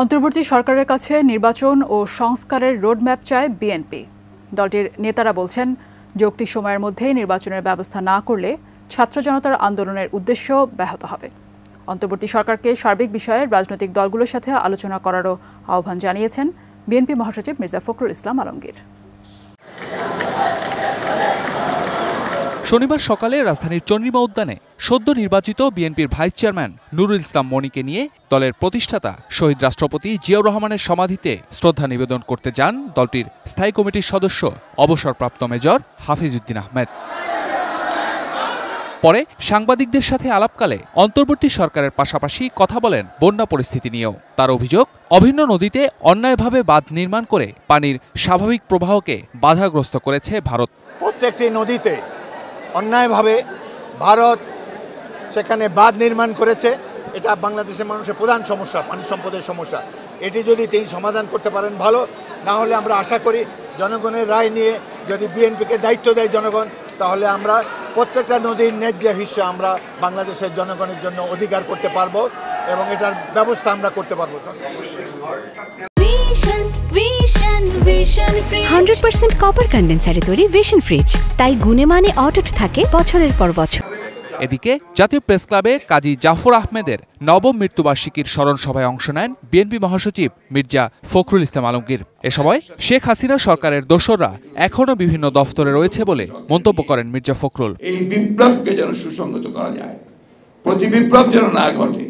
অন্তর্বর্তী সরকারের কাছে নির্বাচন ও সংস্কারের রোডম্যাপ চায় বিএনপি দলটির নেতারা বলছেন যৌক্তিক সময়ের মধ্যে নির্বাচনের ব্যবস্থা না করলে ছাত্র জনতার আন্দোলনের উদ্দেশ্য ব্যাহত হবে অন্তর্বর্তী সরকারকে সার্বিক বিষয়ে রাজনৈতিক দলগুলোর সাথে আলোচনা করারও আহ্বান জানিয়েছেন বিএনপি মহাসচিব মির্জা ফখরুল ইসলাম আলমগীর শনিবার সকালে রাজধানীর চন্দ্রিমা উদ্যানে সদ্য নির্বাচিত বিএনপির ভাইস চেয়ারম্যান নুরুল ইসলাম মনিকে নিয়ে দলের প্রতিষ্ঠাতা শহীদ রাষ্ট্রপতি জিয়াউর রহমানের সমাধিতে শ্রদ্ধা নিবেদন করতে যান দলটির স্থায়ী কমিটির সদস্য অবসরপ্রাপ্ত মেজর হাফিজউদ্দিন আহমেদ পরে সাংবাদিকদের সাথে আলাপকালে অন্তর্বর্তী সরকারের পাশাপাশি কথা বলেন বন্যা পরিস্থিতি নিয়েও তার অভিযোগ অভিন্ন নদীতে অন্যায়ভাবে বাঁধ নির্মাণ করে পানির স্বাভাবিক প্রবাহকে বাধাগ্রস্ত করেছে ভারত প্রত্যেকটি নদীতে অন্যায়ভাবে ভারত সেখানে বাঁধ নির্মাণ করেছে এটা বাংলাদেশের মানুষের প্রধান সমস্যা পানি সম্পদের সমস্যা এটি যদি তিনি সমাধান করতে পারেন ভালো না হলে আমরা আশা করি জনগণের রায় নিয়ে যদি বিএনপিকে দায়িত্ব দেয় জনগণ তাহলে আমরা প্রত্যেকটা নদীর ন্যায্য হিস্য আমরা বাংলাদেশের জনগণের জন্য অধিকার করতে পারবো এবং এটার ব্যবস্থা আমরা করতে পারবো হান্ড্রেড পার্সেন্ট কপার কন্ডেন্সারে তৈরি ভিশন ফ্রিজ তাই গুণে মানে অটুট থাকে বছরের পর বছর এদিকে জাতীয় প্রেস ক্লাবে কাজী জাফর আহমেদের নবম মৃত্যুবার্ষিকীর স্মরণ সভায় অংশ নেন বিএনপি মহাসচিব মির্জা ফখরুল ইসলাম আলমগীর এ সময় শেখ হাসিনা সরকারের দোসররা এখনও বিভিন্ন দফতরে রয়েছে বলে মন্তব্য করেন মির্জা ফখরুল এই বিপ্লবকে যেন সুসংগত করা যায় প্রতি বিপ্লব যেন না ঘটে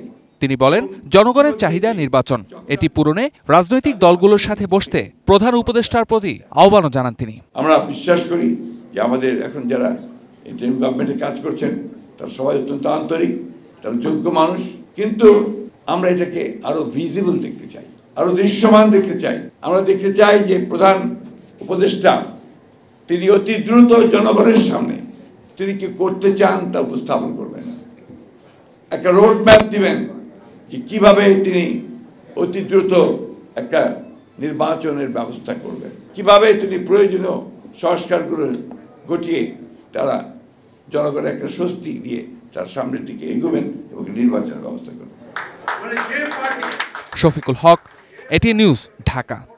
তিনি বলেন জনগণের চাহিদা নির্বাচন এটি পূরণে রাজনৈতিক দলগুলোর সাথে বসতে প্রধান উপদেষ্টার প্রতি আহ্বানও জানান তিনি আমরা বিশ্বাস করি যে আমাদের এখন যারা ইন্টারিম গভর্নমেন্টে কাজ করছেন তারা সবাই অত্যন্ত আন্তরিক তারা যোগ্য মানুষ কিন্তু আমরা এটাকে আরো ভিজিবল দেখতে চাই আরো দৃশ্যমান দেখতে চাই আমরা দেখতে চাই যে প্রধান উপদেষ্টা তিনি অতি দ্রুত জনগণের সামনে তিনি কি করতে চান তা উপস্থাপন করবেন একটা রোড ম্যাপ দিবেন যে কীভাবে তিনি অতি দ্রুত একটা নির্বাচনের ব্যবস্থা করবেন কিভাবে তিনি প্রয়োজনীয় সংস্কারগুলো ঘটিয়ে তারা জনগণের একটা স্বস্তি দিয়ে তার সামনের দিকে এগোবেন এবং নির্বাচনের ব্যবস্থা করবেন শফিকুল হক এটি নিউজ ঢাকা